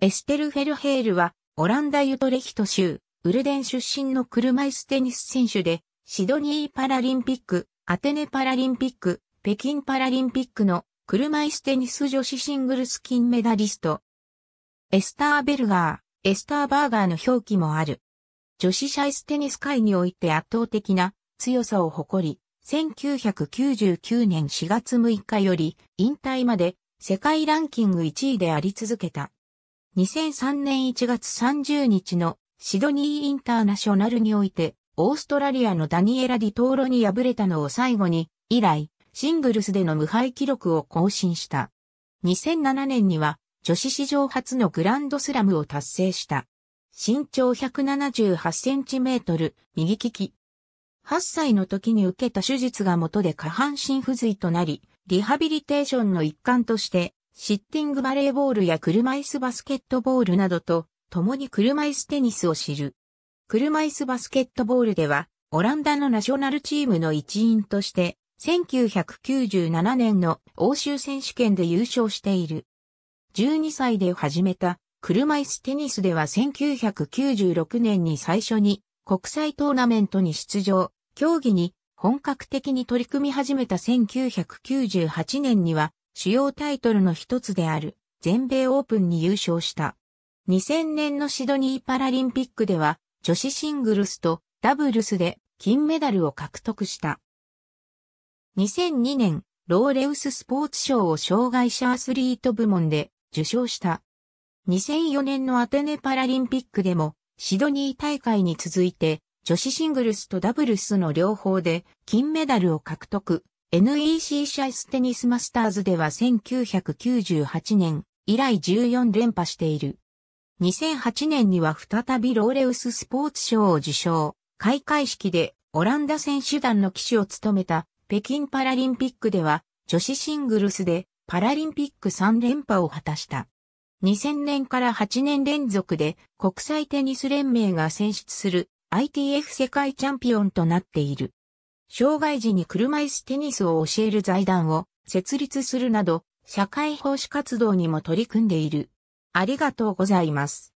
エステル・フェルヘールは、オランダ・ユトレヒト州、ウルデン出身の車椅子テニス選手で、シドニーパラリンピック、アテネパラリンピック、北京パラリンピックの車椅子テニス女子シングルス金メダリスト。エスター・ベルガー、エスター・バーガーの表記もある。女子車椅子テニス界において圧倒的な強さを誇り、1999年4月6日より引退まで世界ランキング1位であり続けた。2003年1月30日のシドニーインターナショナルにおいて、オーストラリアのダニエラ・ディトーロに敗れたのを最後に、以来、シングルスでの無敗記録を更新した。2007年には、女子史上初のグランドスラムを達成した。身長178センチメートル、右利き。8歳の時に受けた手術が元で下半身不随となり、リハビリテーションの一環として、シッティングバレーボールや車椅子バスケットボールなどと、共に車椅子テニスを知る。車椅子バスケットボールでは、オランダのナショナルチームの一員として、1997年の欧州選手権で優勝している。12歳で始めた車椅子テニスでは1996年に最初に国際トーナメントに出場、競技に本格的に取り組み始めた1998年には主要タイトルの一つである全米オープンに優勝した。2000年のシドニーパラリンピックでは女子シングルスとダブルスで金メダルを獲得した。2002年、ローレウススポーツ賞を障害者アスリート部門で受賞した。2004年のアテネパラリンピックでもシドニー大会に続いて女子シングルスとダブルスの両方で金メダルを獲得。NEC シャイステニスマスターズでは1998年以来14連覇している。2008年には再びローレウススポーツ賞を受賞。開会式でオランダ選手団の騎手を務めた北京パラリンピックでは女子シングルスでパラリンピック3連覇を果たした。2000年から8年連続で国際テニス連盟が選出する ITF 世界チャンピオンとなっている。障害児に車椅子テニスを教える財団を設立するなど、社会奉仕活動にも取り組んでいる。ありがとうございます。